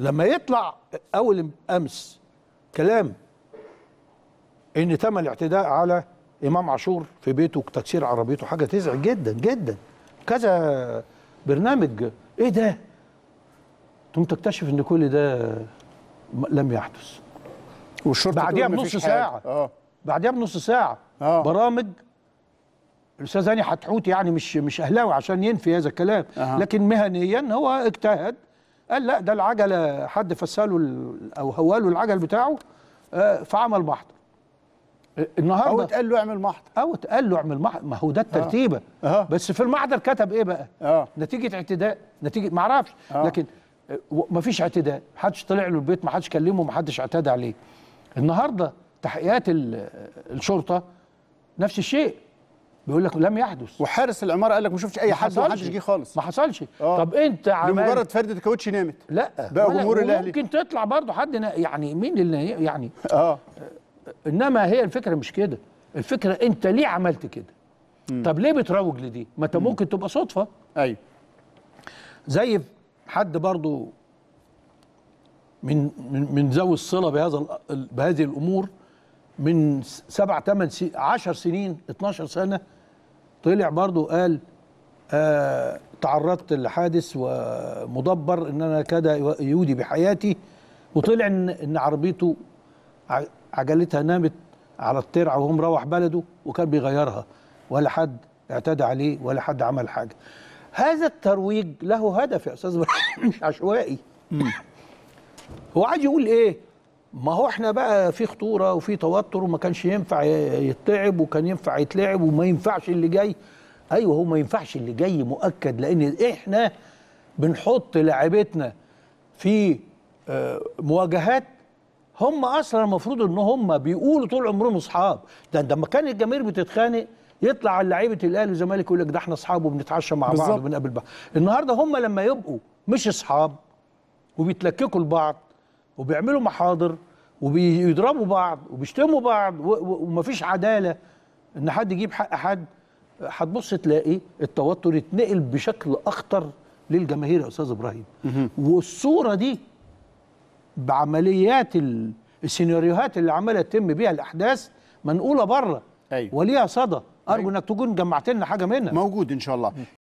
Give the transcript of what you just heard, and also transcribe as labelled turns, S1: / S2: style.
S1: لما يطلع اول امس كلام ان تم الاعتداء على امام عاشور في بيته وتكسير عربيته حاجه تزعج جدا جدا كذا برنامج ايه ده ثم تكتشف ان كل ده لم يحدث والشرطه بعديها بنص ساعه اه بعديها بنص ساعه أوه. برامج الاستاذ هاني حتحوت يعني مش مش اهلاوي عشان ينفي هذا الكلام أوه. لكن مهنيا هو اجتهد قال لا ده العجله حد فساله او هواله العجل بتاعه آه، فعمل محضر النهارده او اتقال له اعمل محضر او اتقال له اعمل محضر ما هو ده الترتيبه آه. آه. بس في المحضر كتب ايه بقى؟ آه. نتيجه اعتداء نتيجه ما اعرفش آه. لكن آه، ما فيش اعتداء ما حدش طلع له البيت ما حدش كلمه ما حدش اعتدى عليه النهارده تحقيقات الشرطه نفس الشيء بيقول لك لم يحدث وحارس العماره قال لك ما شفتش اي حد ما حدش جه خالص ما حصلش أوه. طب انت عمال لمجرد فرده الكاوتش نامت لا بقى جمهور الاهلي ممكن تطلع برضه حد يعني مين اللي يعني اه انما هي الفكره مش كده الفكره انت ليه عملت كده مم. طب ليه بتروج لدي ما انت ممكن تبقى صدفه ايوه زي حد برضه من من من ذوي الصله بهذا بهذه الامور من سبع ثمان 10 سنين 12 سنه طلع برضو قال آه، تعرضت لحادث ومدبر ان انا كاد يودي بحياتي وطلع ان ان عربيته عجلتها نامت على الترعه وهو مروح بلده وكان بيغيرها ولا حد اعتدى عليه ولا حد عمل حاجه. هذا الترويج له هدف يا استاذ مش عشوائي. هو عايز يقول ايه؟ ما هو احنا بقى في خطوره وفي توتر وما كانش ينفع يتعب وكان ينفع يتلعب وما ينفعش اللي جاي ايوه هو ما ينفعش اللي جاي مؤكد لان احنا بنحط لاعبتنا في آه، مواجهات هم اصلا المفروض ان هم بيقولوا طول عمرهم اصحاب ده لما كان الجماهير بتتخانق يطلع على لعيبه الاهلي والزمالك يقول لك ده احنا اصحاب وبنتعشى مع بالزبط. بعض وبنقابل بعض النهارده هم لما يبقوا مش اصحاب وبيتلككوا لبعض وبيعملوا محاضر وبيضربوا بعض وبيشتموا بعض ومفيش عداله ان حد يجيب حق حد هتبص تلاقي التوتر يتنقل بشكل اخطر للجماهير يا استاذ ابراهيم والصوره دي بعمليات السيناريوهات اللي عماله تتم بيها الاحداث منقوله بره أيوه. وليها صدى ارجو أيوه. انك تكون جمعت لنا حاجه منها موجود ان شاء الله